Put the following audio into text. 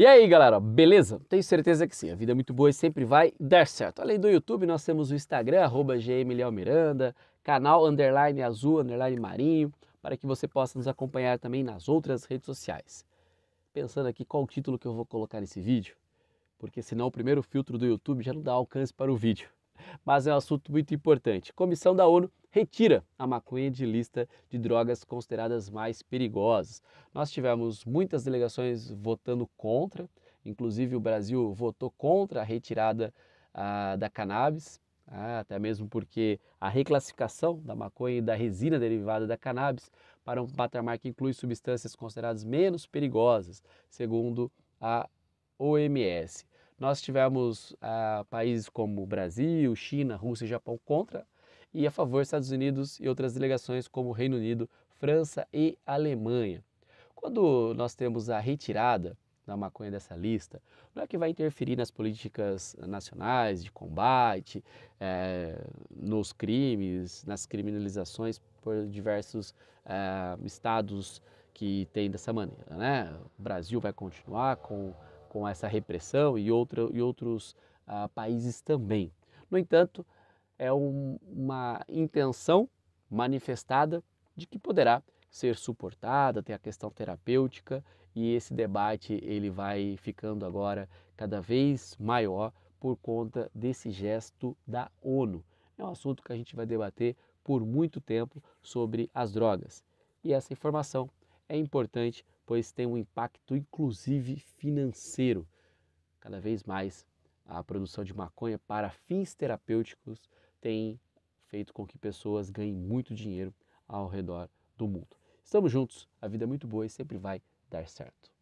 E aí, galera, beleza? Tenho certeza que sim, a vida é muito boa e sempre vai dar certo. Além do YouTube, nós temos o Instagram, arroba Miranda, canal underline azul, underline marinho, para que você possa nos acompanhar também nas outras redes sociais. Pensando aqui qual o título que eu vou colocar nesse vídeo, porque senão o primeiro filtro do YouTube já não dá alcance para o vídeo mas é um assunto muito importante. Comissão da ONU retira a maconha de lista de drogas consideradas mais perigosas. Nós tivemos muitas delegações votando contra, inclusive o Brasil votou contra a retirada ah, da cannabis, ah, até mesmo porque a reclassificação da maconha e da resina derivada da cannabis para um patamar que inclui substâncias consideradas menos perigosas, segundo a OMS. Nós tivemos ah, países como Brasil, China, Rússia e Japão contra, e a favor Estados Unidos e outras delegações como Reino Unido, França e Alemanha. Quando nós temos a retirada da maconha dessa lista, não é que vai interferir nas políticas nacionais de combate, é, nos crimes, nas criminalizações por diversos é, estados que têm dessa maneira. Né? O Brasil vai continuar com com essa repressão e, e outros ah, países também. No entanto, é um, uma intenção manifestada de que poderá ser suportada, tem a questão terapêutica e esse debate ele vai ficando agora cada vez maior por conta desse gesto da ONU. É um assunto que a gente vai debater por muito tempo sobre as drogas. E essa informação é importante, pois tem um impacto inclusive financeiro. Cada vez mais a produção de maconha para fins terapêuticos tem feito com que pessoas ganhem muito dinheiro ao redor do mundo. Estamos juntos, a vida é muito boa e sempre vai dar certo.